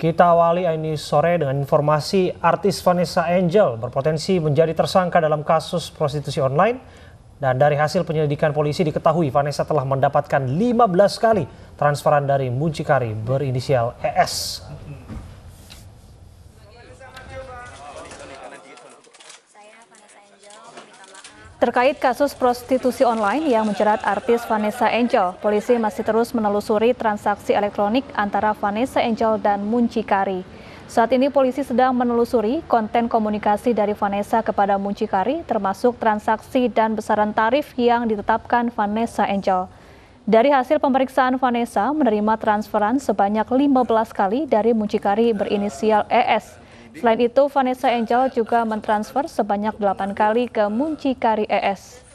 Kita awali ini sore dengan informasi artis Vanessa Angel berpotensi menjadi tersangka dalam kasus prostitusi online. Dan dari hasil penyelidikan polisi diketahui Vanessa telah mendapatkan 15 kali transferan dari muncikari berinisial ES. Terkait kasus prostitusi online yang menjerat artis Vanessa Angel, polisi masih terus menelusuri transaksi elektronik antara Vanessa Angel dan muncikari. Saat ini polisi sedang menelusuri konten komunikasi dari Vanessa kepada muncikari termasuk transaksi dan besaran tarif yang ditetapkan Vanessa Angel. Dari hasil pemeriksaan Vanessa menerima transferan sebanyak 15 kali dari muncikari berinisial ES Selain itu, Vanessa Angel juga mentransfer sebanyak 8 kali ke muncikari ES.